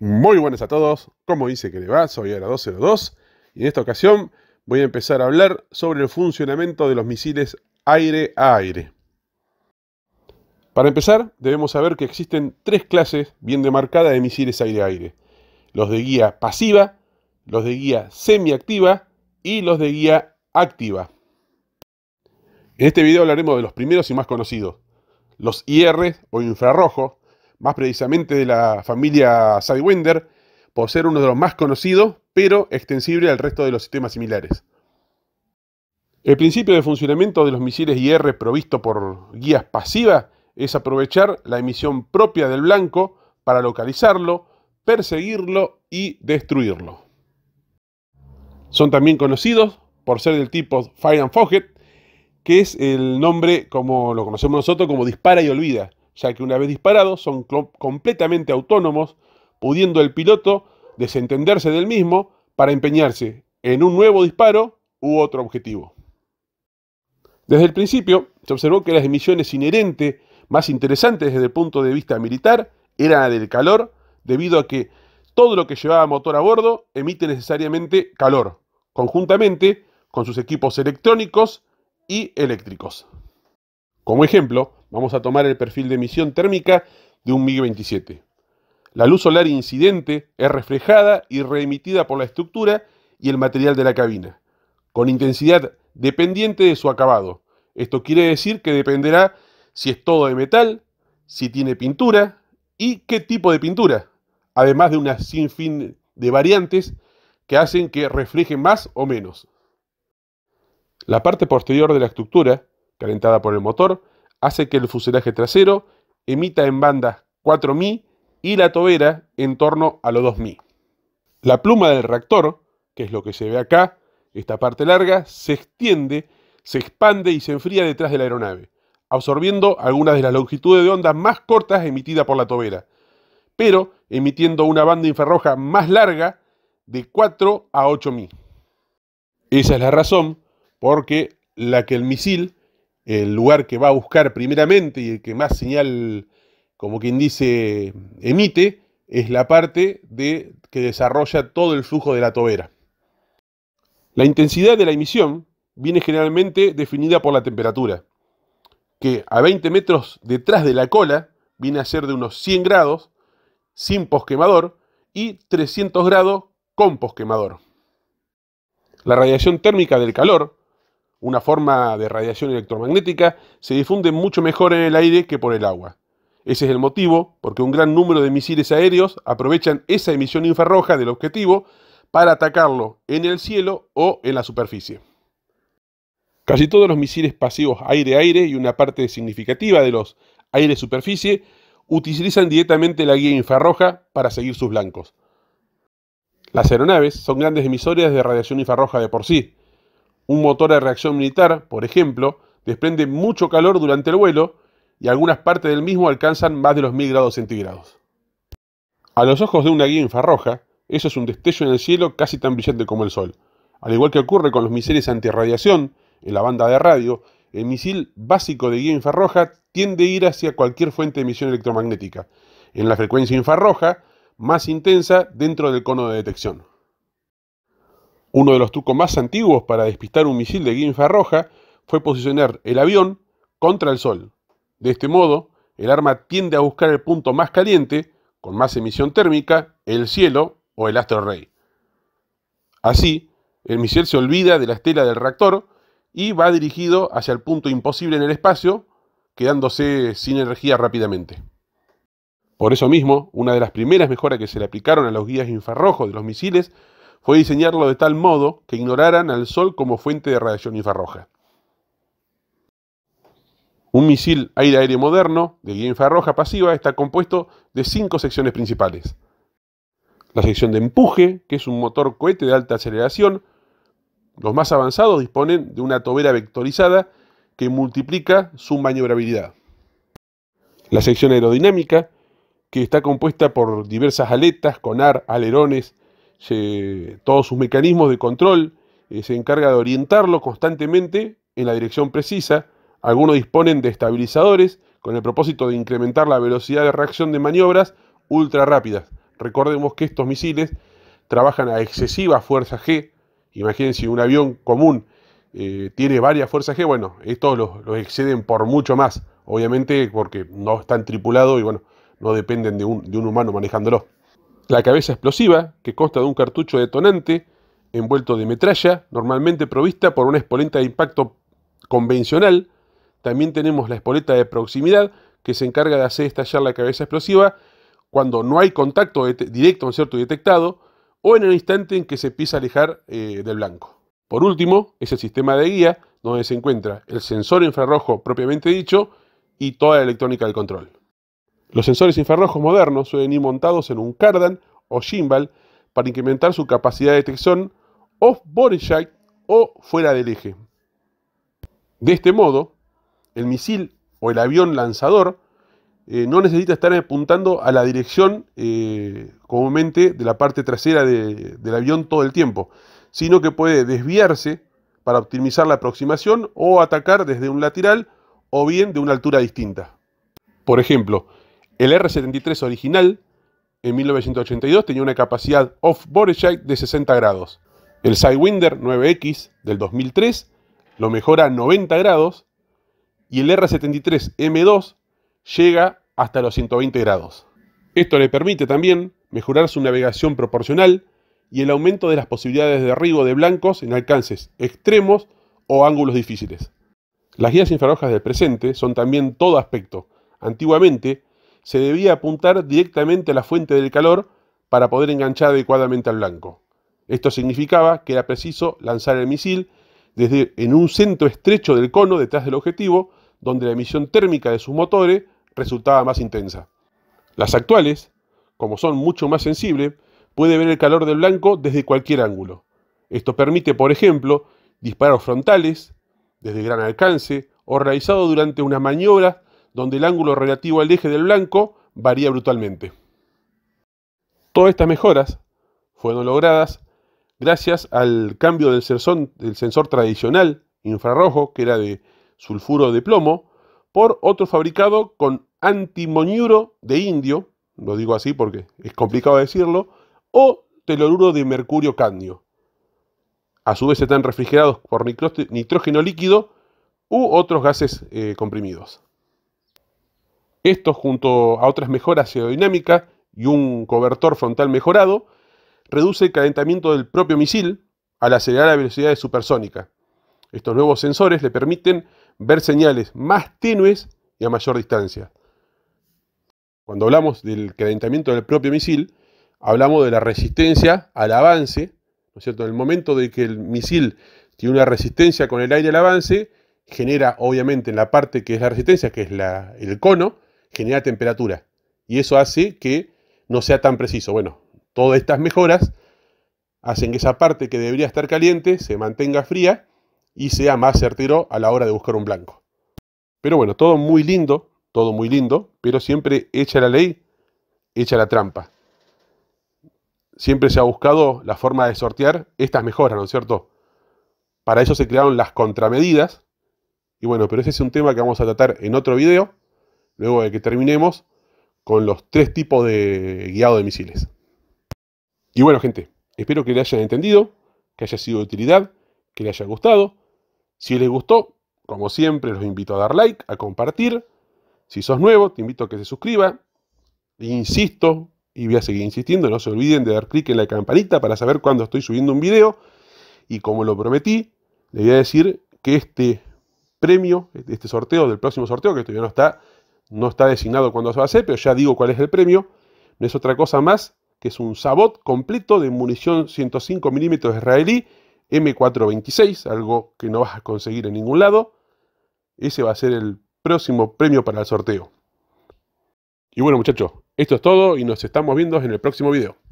Muy buenas a todos, como dice que le va? Soy Ara202 y en esta ocasión voy a empezar a hablar sobre el funcionamiento de los misiles aire a aire. Para empezar, debemos saber que existen tres clases bien demarcadas de misiles aire a aire. Los de guía pasiva, los de guía semiactiva y los de guía activa. En este video hablaremos de los primeros y más conocidos, los IR o infrarrojos, más precisamente de la familia Sidewinder, por ser uno de los más conocidos, pero extensible al resto de los sistemas similares. El principio de funcionamiento de los misiles IR provisto por guías pasivas es aprovechar la emisión propia del blanco para localizarlo, perseguirlo y destruirlo. Son también conocidos por ser del tipo Fire and forget, que es el nombre como lo conocemos nosotros como dispara y olvida, ya que una vez disparados son completamente autónomos, pudiendo el piloto desentenderse del mismo para empeñarse en un nuevo disparo u otro objetivo. Desde el principio se observó que las emisiones inherentes más interesantes desde el punto de vista militar eran la del calor, debido a que todo lo que llevaba motor a bordo emite necesariamente calor, conjuntamente con sus equipos electrónicos y eléctricos. Como ejemplo, vamos a tomar el perfil de emisión térmica de un MiG-27. La luz solar incidente es reflejada y reemitida por la estructura y el material de la cabina, con intensidad dependiente de su acabado. Esto quiere decir que dependerá si es todo de metal, si tiene pintura y qué tipo de pintura, además de una sinfín de variantes que hacen que refleje más o menos. La parte posterior de la estructura, calentada por el motor, hace que el fuselaje trasero emita en bandas 4.000, y la tobera en torno a los 2000. La pluma del reactor, que es lo que se ve acá, esta parte larga, se extiende, se expande y se enfría detrás de la aeronave, absorbiendo algunas de las longitudes de onda más cortas emitidas por la tobera, pero emitiendo una banda infrarroja más larga de 4 a 8000. Esa es la razón porque la que el misil, el lugar que va a buscar primeramente y el que más señal como quien dice, emite, es la parte de, que desarrolla todo el flujo de la tobera. La intensidad de la emisión viene generalmente definida por la temperatura, que a 20 metros detrás de la cola viene a ser de unos 100 grados sin posquemador y 300 grados con posquemador. La radiación térmica del calor, una forma de radiación electromagnética, se difunde mucho mejor en el aire que por el agua. Ese es el motivo, porque un gran número de misiles aéreos aprovechan esa emisión infrarroja del objetivo para atacarlo en el cielo o en la superficie. Casi todos los misiles pasivos aire-aire y una parte significativa de los aire-superficie utilizan directamente la guía infrarroja para seguir sus blancos. Las aeronaves son grandes emisoras de radiación infrarroja de por sí. Un motor de reacción militar, por ejemplo, desprende mucho calor durante el vuelo y algunas partes del mismo alcanzan más de los 1000 grados centígrados. A los ojos de una guía infrarroja, eso es un destello en el cielo casi tan brillante como el sol. Al igual que ocurre con los misiles antirradiación, en la banda de radio, el misil básico de guía infrarroja tiende a ir hacia cualquier fuente de emisión electromagnética, en la frecuencia infrarroja más intensa dentro del cono de detección. Uno de los trucos más antiguos para despistar un misil de guía infrarroja fue posicionar el avión contra el sol, de este modo, el arma tiende a buscar el punto más caliente, con más emisión térmica, el cielo o el astro rey. Así, el misil se olvida de la estela del reactor y va dirigido hacia el punto imposible en el espacio, quedándose sin energía rápidamente. Por eso mismo, una de las primeras mejoras que se le aplicaron a los guías infrarrojos de los misiles fue diseñarlo de tal modo que ignoraran al Sol como fuente de radiación infrarroja. Un misil aire-aire moderno de guía infrarroja pasiva está compuesto de cinco secciones principales. La sección de empuje, que es un motor cohete de alta aceleración. Los más avanzados disponen de una tobera vectorizada que multiplica su maniobrabilidad. La sección aerodinámica, que está compuesta por diversas aletas, conar, alerones, eh, todos sus mecanismos de control, eh, se encarga de orientarlo constantemente en la dirección precisa algunos disponen de estabilizadores con el propósito de incrementar la velocidad de reacción de maniobras ultra rápidas. Recordemos que estos misiles trabajan a excesiva fuerza G. Imagínense, un avión común eh, tiene varias fuerzas G, bueno, estos los, exceden por mucho más, obviamente porque no están tripulados y bueno, no dependen de un, humano manejándolo. La cabeza explosiva, que consta de un cartucho detonante envuelto de metralla, normalmente provista por una espolenta de impacto convencional, también tenemos la espoleta de proximidad, que se encarga de hacer estallar la cabeza explosiva cuando no hay contacto directo, con cierto?, detectado, o en el instante en que se empieza a alejar eh, del blanco. Por último, es el sistema de guía, donde se encuentra el sensor infrarrojo propiamente dicho y toda la electrónica del control. Los sensores infrarrojos modernos suelen ir montados en un cardan o gimbal para incrementar su capacidad de detección off-body o fuera del eje. De este modo, el misil o el avión lanzador eh, no necesita estar apuntando a la dirección eh, comúnmente de la parte trasera del avión todo el tiempo, sino que puede desviarse para optimizar la aproximación o atacar desde un lateral o bien de una altura distinta. Por ejemplo, el R-73 original en 1982 tenía una capacidad off-body de 60 grados. El Sidewinder 9X del 2003 lo mejora a 90 grados y el R73M2 llega hasta los 120 grados. Esto le permite también mejorar su navegación proporcional y el aumento de las posibilidades de arribo de blancos en alcances extremos o ángulos difíciles. Las guías infrarrojas del presente son también todo aspecto. Antiguamente se debía apuntar directamente a la fuente del calor para poder enganchar adecuadamente al blanco. Esto significaba que era preciso lanzar el misil desde, en un centro estrecho del cono detrás del objetivo, donde la emisión térmica de sus motores resultaba más intensa. Las actuales, como son mucho más sensibles, pueden ver el calor del blanco desde cualquier ángulo. Esto permite, por ejemplo, disparos frontales, desde gran alcance, o realizado durante una maniobra donde el ángulo relativo al eje del blanco varía brutalmente. Todas estas mejoras fueron logradas gracias al cambio del sensor, tradicional infrarrojo, que era de sulfuro de plomo, por otro fabricado con antimoniuro de indio, lo digo así porque es complicado decirlo, o teloruro de mercurio candio. A su vez están refrigerados por nitrógeno líquido u otros gases eh, comprimidos. Esto junto a otras mejoras aerodinámicas y un cobertor frontal mejorado reduce el calentamiento del propio misil al acelerar velocidad de supersónica. Estos nuevos sensores le permiten ver señales más tenues y a mayor distancia. Cuando hablamos del calentamiento del propio misil, hablamos de la resistencia al avance, es cierto? En el momento de que el misil tiene una resistencia con el aire al avance, genera obviamente en la parte que es la resistencia, que es el cono, genera temperatura. Y eso hace que no sea tan preciso. Bueno, Todas estas mejoras hacen que esa parte que debería estar caliente se mantenga fría y sea más certero a la hora de buscar un blanco. Pero bueno, todo muy lindo, todo muy lindo, pero siempre hecha la ley, hecha la trampa. Siempre se ha buscado la forma de sortear estas mejoras, ¿no es cierto? Para eso se crearon las contramedidas. Y bueno, pero ese es un tema que vamos a tratar en otro video, luego de que terminemos con los tres tipos de guiado de misiles. Y bueno, gente, espero que le hayan entendido, que haya sido de utilidad, que le haya gustado. Si les gustó, como siempre, los invito a dar like, a compartir. Si sos nuevo, te invito a que se suscriba. E insisto, y voy a seguir insistiendo, no se olviden de dar clic en la campanita para saber cuándo estoy subiendo un video. Y como lo prometí, les voy a decir que este premio, este sorteo del próximo sorteo, que todavía no está, no está designado cuándo se va a hacer, pero ya digo cuál es el premio, no es otra cosa más que es un sabot completo de munición 105 mm israelí M426, algo que no vas a conseguir en ningún lado. Ese va a ser el próximo premio para el sorteo. Y bueno muchachos, esto es todo y nos estamos viendo en el próximo video.